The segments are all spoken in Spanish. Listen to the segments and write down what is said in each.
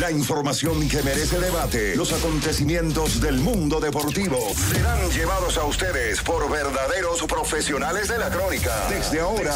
La información que merece debate, los acontecimientos del mundo deportivo serán llevados a ustedes por verdaderos profesionales de la crónica. Desde ahora,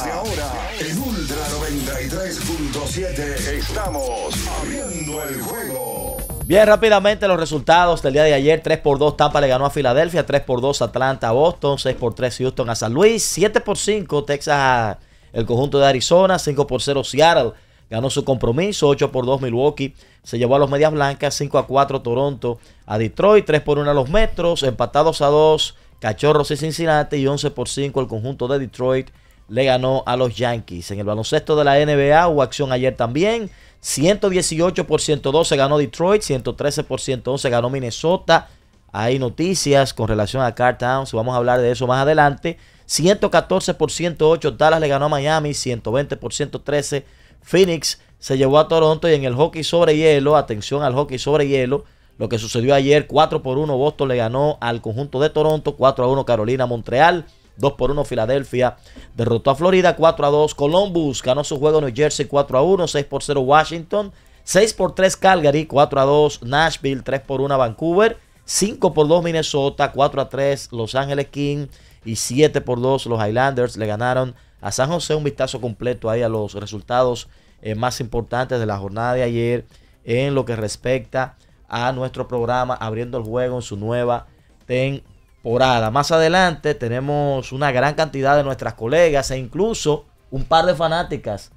en Ultra 93.7 estamos abriendo el juego. Bien, rápidamente los resultados del día de ayer. 3 por 2 Tampa le ganó a Filadelfia, 3 por 2 Atlanta a Boston, 6 por 3 Houston a San Luis, 7 por 5 Texas al el conjunto de Arizona, 5 por 0 Seattle ganó su compromiso, 8 por 2 Milwaukee, se llevó a los Medias Blancas, 5 a 4 Toronto a Detroit, 3 por 1 a los Metros, empatados a 2 Cachorros y Cincinnati y 11 por 5 el conjunto de Detroit le ganó a los Yankees. En el baloncesto de la NBA hubo acción ayer también. 118 por 112 ganó Detroit, 113 por 111 ganó Minnesota. Hay noticias con relación a Car Towns, vamos a hablar de eso más adelante. 114 por 108 Dallas le ganó a Miami, 120 por 113 Phoenix se llevó a Toronto y en el hockey sobre hielo, atención al hockey sobre hielo, lo que sucedió ayer, 4 por 1 Boston le ganó al conjunto de Toronto, 4 a 1 Carolina Montreal, 2 por 1 Filadelfia derrotó a Florida, 4 a 2 Columbus ganó su juego New Jersey 4 a 1, 6 por 0 Washington, 6 por 3 Calgary, 4 a 2 Nashville, 3 por 1 Vancouver, 5 por 2 Minnesota, 4 a 3 Los Ángeles Kings y 7 por 2 los Highlanders le ganaron a San José un vistazo completo ahí a los resultados eh, más importantes de la jornada de ayer en lo que respecta a nuestro programa Abriendo el Juego en su nueva temporada. Más adelante tenemos una gran cantidad de nuestras colegas e incluso un par de fanáticas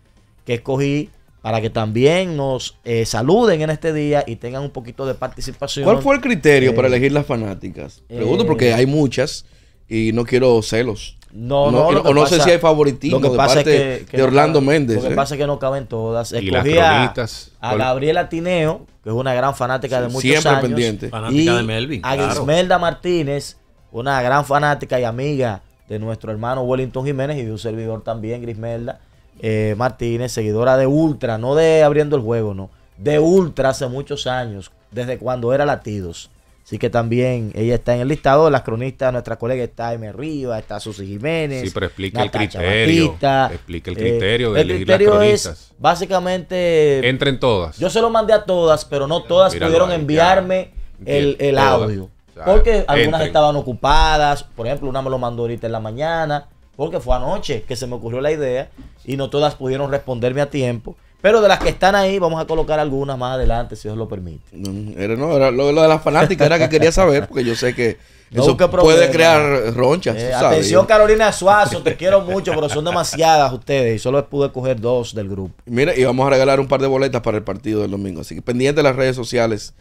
que escogí para que también nos eh, saluden en este día y tengan un poquito de participación. ¿Cuál fue el criterio para eh, elegir las fanáticas? Pregunto porque hay muchas y no quiero celos. No, no, no o no sé si hay favoritismo de Orlando Méndez. Lo que ¿eh? pasa es que no caben todas. Escogía a Gabriela Tineo, que es una gran fanática de muchos años. pendiente. Fanática de Melvin. A Grismelda Martínez, una gran fanática y amiga de nuestro hermano Wellington Jiménez y de un servidor también, Grismelda eh, Martínez, seguidora de Ultra, no de Abriendo el Juego, no. De Ultra hace muchos años, desde cuando era Latidos. Así que también ella está en el listado. Las cronistas, nuestra colega está M. Rivas, está Susi Jiménez. Sí, pero explica el criterio. explica el criterio eh, de el criterio Es, básicamente. Entren todas. Yo se lo mandé a todas, pero no todas pudieron enviarme el, audio. porque algunas estaban ocupadas. Por ejemplo, una me lo mandó ahorita en la mañana. Porque fue anoche que se me ocurrió la idea y no todas pudieron responderme a tiempo. Pero de las que están ahí, vamos a colocar algunas más adelante, si Dios lo permite. Era, no, lo, de las fanáticas era que quería saber, porque yo sé que eso puede crear ronchas. Eh, atención, Carolina Suazo, te quiero mucho, pero son demasiadas ustedes y solo pude coger dos del grupo. Mira, y vamos a regalar un par de boletas para el partido del domingo. Así que pendiente de las redes sociales.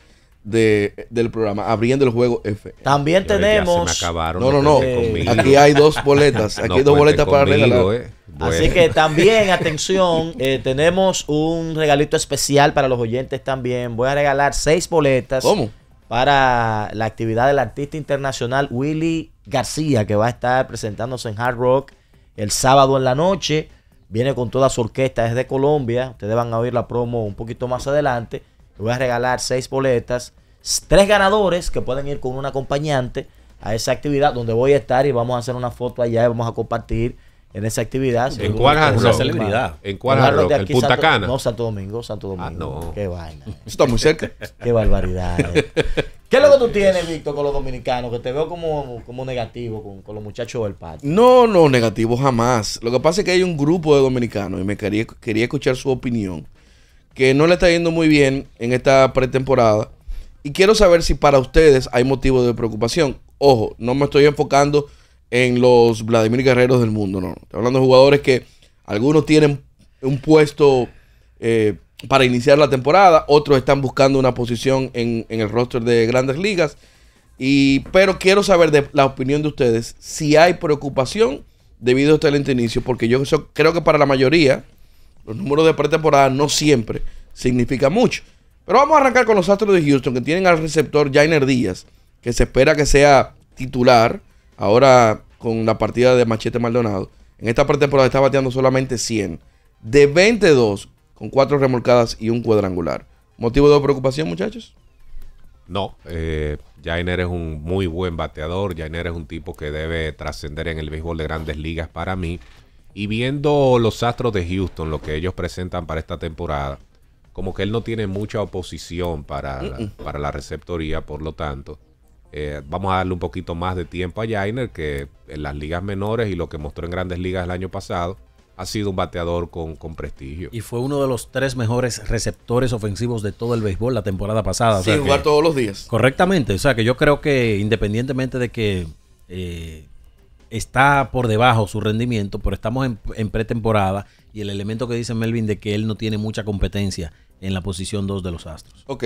De, del programa, abriendo el juego F. También tenemos. no, no, no. Aquí hay dos boletas. Aquí hay dos boletas para regalar. Eh. Así que también, atención, eh, tenemos un regalito especial para los oyentes también. Voy a regalar seis boletas. ¿Cómo? Para la actividad del artista internacional Willy García, que va a estar presentándose en Hard Rock el sábado en la noche. Viene con toda su orquesta de Colombia. Ustedes van a oír la promo un poquito más adelante. voy a regalar seis boletas. Tres ganadores que pueden ir con un acompañante a esa actividad donde voy a estar y vamos a hacer una foto allá y vamos a compartir en esa actividad. ¿En cuál celebridad. ¿En cuál rock? Cana? No, Santo Domingo, Santo ah, Domingo. Ah, no. Qué vaina. Está muy cerca. Qué barbaridad. ¿Qué es lo que tú tienes, Víctor, con los dominicanos? Que te veo como, negativo con, los muchachos del patio. No, no, negativo jamás. Lo que pasa es que hay un grupo de dominicanos y me quería, quería escuchar su opinión. Que no le está yendo muy bien en esta pretemporada. Y quiero saber si para ustedes hay motivo de preocupación. Ojo, no me estoy enfocando en los Vladimir Guerreros del mundo, ¿no? hablando de jugadores que algunos tienen un puesto eh, para iniciar la temporada, otros están buscando una posición en, el roster de grandes ligas. Y, pero quiero saber de la opinión de ustedes si hay preocupación debido a este lento inicio, porque yo creo que para la mayoría, los números de pretemporada no siempre significan mucho. Pero vamos a arrancar con los Astros de Houston, que tienen al receptor Jainer Díaz, que se espera que sea titular ahora con la partida de Machete Maldonado. En esta pretemporada está bateando solamente 100. De 22, con cuatro remolcadas y un cuadrangular. ¿Motivo de preocupación, muchachos? No, eh, Jainer es un muy buen bateador. Jainer es un tipo que debe trascender en el béisbol de grandes ligas para mí. Y viendo los Astros de Houston, lo que ellos presentan para esta temporada, como que él no tiene mucha oposición para, para la receptoría, por lo tanto, eh, vamos a darle un poquito más de tiempo a Jainer, que en las ligas menores y lo que mostró en grandes ligas el año pasado, ha sido un bateador con, prestigio. Y fue uno de los tres mejores receptores ofensivos de todo el béisbol la temporada pasada. Sin jugar todos los días. Correctamente. O sea que yo creo que independientemente de que eh, está por debajo su rendimiento, pero estamos en, en, pretemporada y el elemento que dice Melvin de que él no tiene mucha competencia en la posición 2 de los Astros. Ok,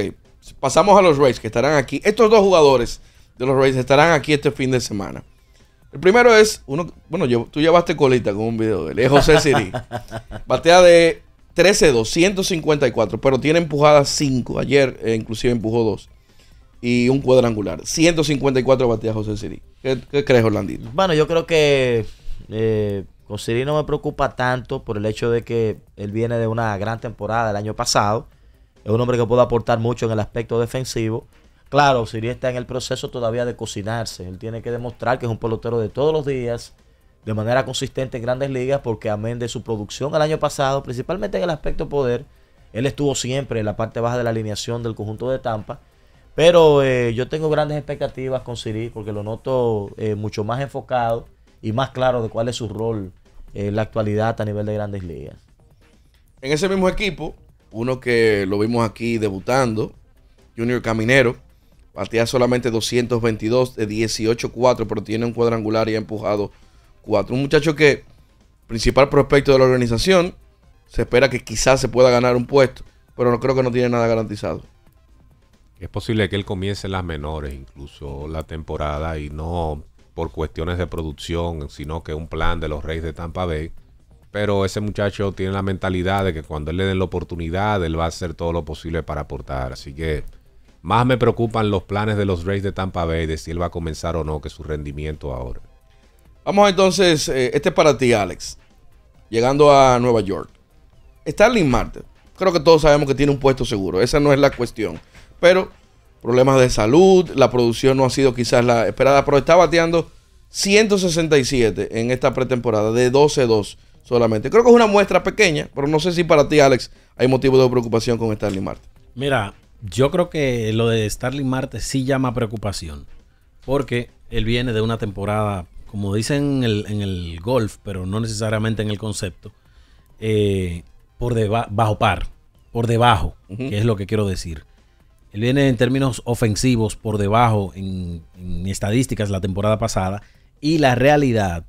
pasamos a los Rays que estarán aquí. Estos dos jugadores de los Rays estarán aquí este fin de semana. El primero es uno, bueno, yo, tú llevaste colita con un video de él, es José Siri. Batea de 13, 254, pero tiene empujadas 5. Ayer eh, inclusive empujó 2. Y un cuadrangular. 154 batea José Siri. ¿Qué, crees, Orlandito? Bueno, yo creo que eh, no me preocupa tanto por el hecho de que él viene de una gran temporada el año pasado. Es un hombre que puede aportar mucho en el aspecto defensivo. Claro, Sirí está en el proceso todavía de cocinarse. Él tiene que demostrar que es un pelotero de todos los días, de manera consistente en grandes ligas, porque amén de su producción el año pasado, principalmente en el aspecto poder, él estuvo siempre en la parte baja de la alineación del conjunto de Tampa. Pero eh, yo tengo grandes expectativas con Siri porque lo noto eh, mucho más enfocado y más claro de cuál es su rol eh, en la actualidad a nivel de grandes ligas. En ese mismo equipo, uno que lo vimos aquí debutando, Junior Caminero, Patea solamente 222 de 18-4, pero tiene un cuadrangular y ha empujado 4. Un muchacho que, principal prospecto de la organización, se espera que quizás se pueda ganar un puesto, pero no creo que no tiene nada garantizado. Es posible que él comience en las menores, incluso la temporada, y no por cuestiones de producción, sino que un plan de los Reyes de Tampa Bay. Pero ese muchacho tiene la mentalidad de que cuando él le den la oportunidad, él va a hacer todo lo posible para aportar. Así que más me preocupan los planes de los Rays de Tampa Bay de si él va a comenzar o no, que su rendimiento ahora. Vamos entonces, eh, este es para ti, Alex. Llegando a Nueva York. Starling Marte. Creo que todos sabemos que tiene un puesto seguro. Esa no es la cuestión. Pero problemas de salud, la producción no ha sido quizás la esperada, pero está bateando 167 en esta pretemporada de 12-2 solamente. Creo que es una muestra pequeña, pero no sé si para ti, Alex, hay motivo de preocupación con Starling Marte. Mira, yo creo que lo de Starling Marte sí llama preocupación. Porque él viene de una temporada, como dicen en el, golf, pero no necesariamente en el concepto, eh, por debajo bajo par, por debajo, que es lo que quiero decir. Él viene en términos ofensivos por debajo en estadísticas la temporada pasada. Y la realidad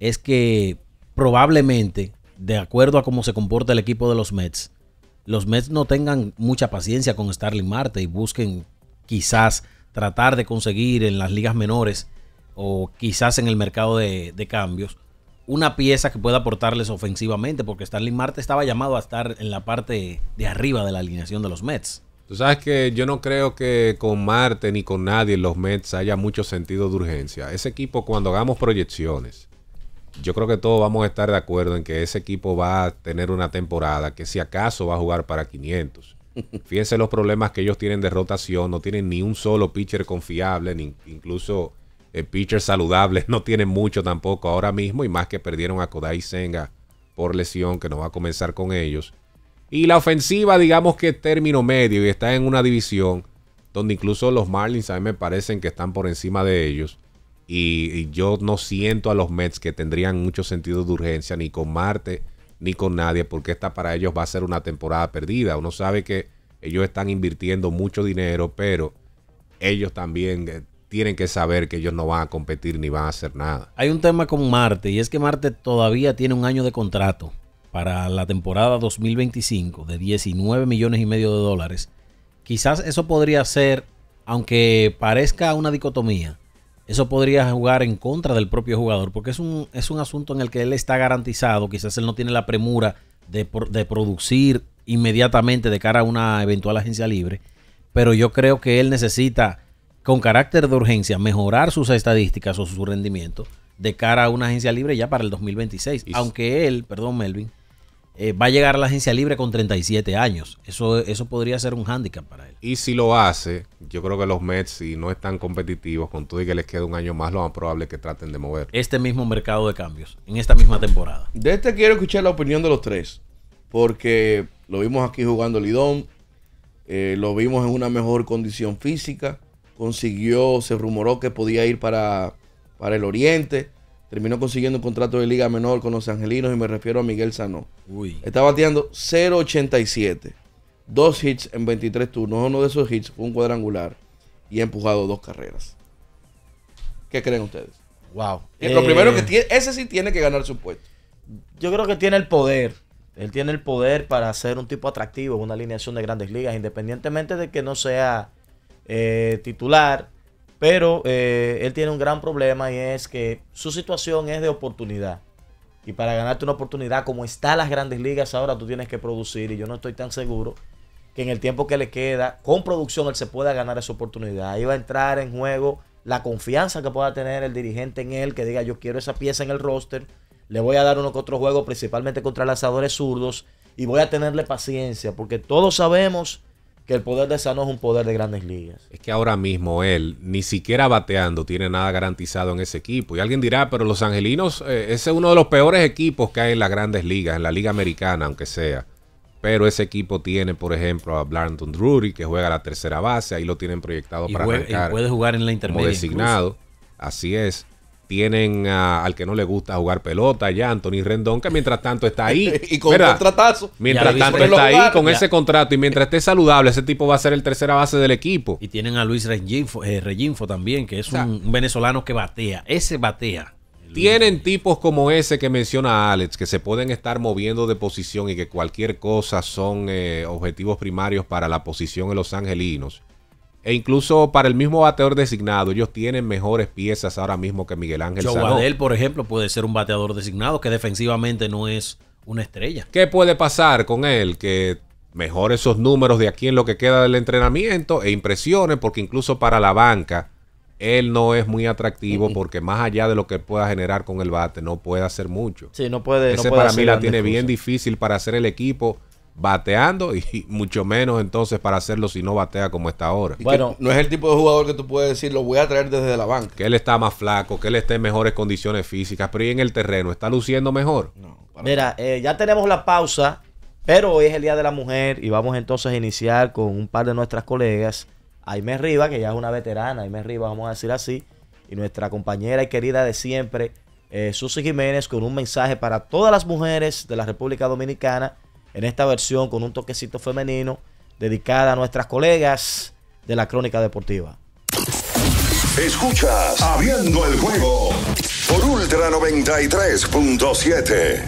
es que probablemente, de acuerdo a cómo se comporta el equipo de los Mets, los Mets no tengan mucha paciencia con Starling Marte y busquen quizás tratar de conseguir en las ligas menores o quizás en el mercado de, cambios una pieza que pueda aportarles ofensivamente, porque Starling Marte estaba llamado a estar en la parte de arriba de la alineación de los Mets. Tú sabes que yo no creo que con Marte ni con nadie en los Mets haya mucho sentido de urgencia. Ese equipo, cuando hagamos proyecciones, yo creo que todos vamos a estar de acuerdo en que ese equipo va a tener una temporada que si acaso va a jugar para 500. Fíjense los problemas que ellos tienen de rotación, no tienen ni un solo pitcher confiable, ni incluso eh, pitcher saludable, no tienen mucho tampoco ahora mismo y más que perdieron a Kodai Senga por lesión que no va a comenzar con ellos. Y la ofensiva, digamos que término medio y está en una división donde incluso los Marlins a mí me parecen que están por encima de ellos. Y, yo no siento a los Mets que tendrían mucho sentido de urgencia ni con Marte ni con nadie, porque esta para ellos va a ser una temporada perdida. Uno sabe que ellos están invirtiendo mucho dinero, pero ellos también eh, tienen que saber que ellos no van a competir ni van a hacer nada. Hay un tema con Marte y es que Marte todavía tiene un año de contrato para la temporada 2025 de 19 millones y medio de dólares. Quizás eso podría ser, aunque parezca una dicotomía, eso podría jugar en contra del propio jugador, porque es un, es un asunto en el que él está garantizado, quizás él no tiene la premura de, producir inmediatamente de cara a una eventual agencia libre, pero yo creo que él necesita, con carácter de urgencia, mejorar sus estadísticas o su rendimiento de cara a una agencia libre ya para el 2026, aunque él, perdón Melvin, eh, va a llegar a la agencia libre con 37 años. Eso, eso podría ser un hándicap para él. Y si lo hace, yo creo que los Mets, si no están competitivos, con todo y que les queda un año más, lo más probable es que traten de mover. Este mismo mercado de cambios, en esta misma temporada. De este quiero escuchar la opinión de los tres, porque lo vimos aquí jugando Lidón, eh, lo vimos en una mejor condición física, consiguió, se rumoró que podía ir para, para el Oriente Terminó consiguiendo un contrato de liga menor con los angelinos y me refiero a Miguel Sanó. Uy. Está bateando 0.87. Dos hits en 23 turnos. Uno de esos hits fue un cuadrangular y ha empujado dos carreras. ¿Qué creen ustedes? Wow. lo primero que eh, tiene, ese sí tiene que ganar su puesto. Yo creo que tiene el poder. Él tiene el poder para ser un tipo atractivo, En una alineación de grandes ligas, independientemente de que no sea eh, titular pero eh, él tiene un gran problema y es que su situación es de oportunidad. Y para ganarte una oportunidad como están las grandes ligas ahora, tú tienes que producir. Y yo no estoy tan seguro que en el tiempo que le queda, con producción, él se pueda ganar esa oportunidad. Ahí va a entrar en juego la confianza que pueda tener el dirigente en él, que diga yo quiero esa pieza en el roster, le voy a dar uno que otro juego, principalmente contra lanzadores zurdos, y voy a tenerle paciencia, porque todos sabemos que el poder de Sano es un poder de grandes ligas. Es que ahora mismo él, ni siquiera bateando, tiene nada garantizado en ese equipo. Y alguien dirá, pero los angelinos, eh, ese es uno de los peores equipos que hay en las grandes ligas, en la liga americana, aunque sea. Pero ese equipo tiene, por ejemplo, a Blanton Drury, que juega a la tercera base, ahí lo tienen proyectado para y puede jugar en la intermedia. designado. Así es. Tienen al que no le gusta jugar pelota, ya Anthony Rendón, que mientras tanto está ahí. y con contratazo. Mientras tanto está ahí con ese contrato y mientras esté saludable, ese tipo va a ser el tercera base del equipo. Y tienen a Luis Reginfo, eh, también, que es un, venezolano que batea. Ese batea. Tienen tipos como ese que menciona Alex, que se pueden estar moviendo de posición y que cualquier cosa son eh, objetivos primarios para la posición en los angelinos. E incluso para el mismo bateador designado, ellos tienen mejores piezas ahora mismo que Miguel Ángel Joe por ejemplo, puede ser un bateador designado que defensivamente no es una estrella. ¿Qué puede pasar con él? Que mejore esos números de aquí en lo que queda del entrenamiento e impresione, porque incluso para la banca, él no es muy atractivo mm, mm. porque más allá de lo que pueda generar con el bate, no puede hacer mucho. Sí, no puede. Ese para mí la tiene bien difícil para hacer el equipo bateando y mucho menos entonces para hacerlo si no batea como está ahora. Bueno, no es el tipo de jugador que tú puedes decir, lo voy a traer desde la banca. Que él está más flaco, que él esté en mejores condiciones físicas, pero y en el terreno, ¿está luciendo mejor? Mira, eh, ya tenemos la pausa, pero hoy es el Día de la Mujer y vamos entonces a iniciar con un par de nuestras colegas, Aime Riva, que ya es una veterana, Aime Riva, vamos a decir así, y nuestra compañera y querida de siempre, eh, Jiménez, con un mensaje para todas las mujeres de la República Dominicana en esta versión con un toquecito femenino dedicada a nuestras colegas de la Crónica Deportiva. Escuchas Abriendo el Juego por Ultra 93.7.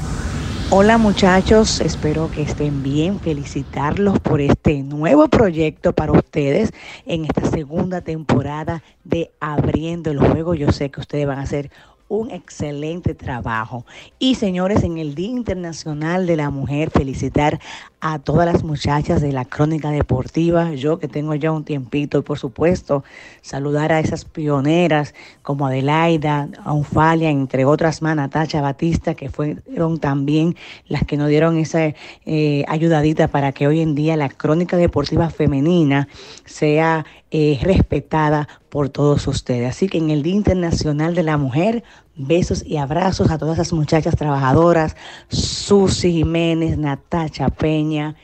Hola muchachos, espero que estén bien. Felicitarlos por este nuevo proyecto para ustedes en esta segunda temporada de Abriendo el Juego. Yo sé que ustedes van a ser un excelente trabajo. Y señores, en el Día Internacional de la Mujer, felicitar a todas las muchachas de la crónica deportiva, yo que tengo ya un tiempito, y por supuesto, saludar a esas pioneras como Adelaida, unfalia entre otras más, Natacha Batista, que fueron también las que nos dieron esa eh, ayudadita para que hoy en día la crónica deportiva femenina sea eh, respetada por todos ustedes. Así que en el Día Internacional de la Mujer, besos y abrazos a todas esas muchachas trabajadoras, Susi Jiménez, Natacha Peña.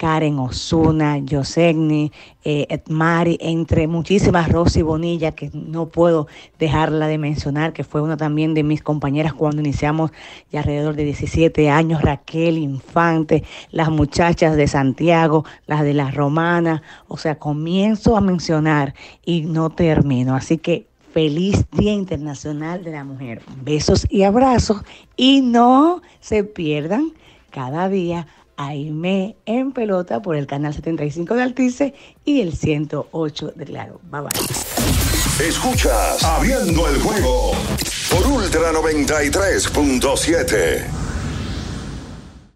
Karen Osuna, Josegni, eh, Edmari, entre muchísimas, Rosy Bonilla, que no puedo dejarla de mencionar, que fue una también de mis compañeras cuando iniciamos ya alrededor de 17 años, Raquel Infante, las muchachas de Santiago, las de las romanas, o sea, comienzo a mencionar y no termino, así que feliz Día Internacional de la Mujer. Besos y abrazos y no se pierdan cada día Aime en pelota por el canal 75 de Altice y el 108 de Claro. Bye bye. Escuchas Abriendo el juego por Ultra 93.7.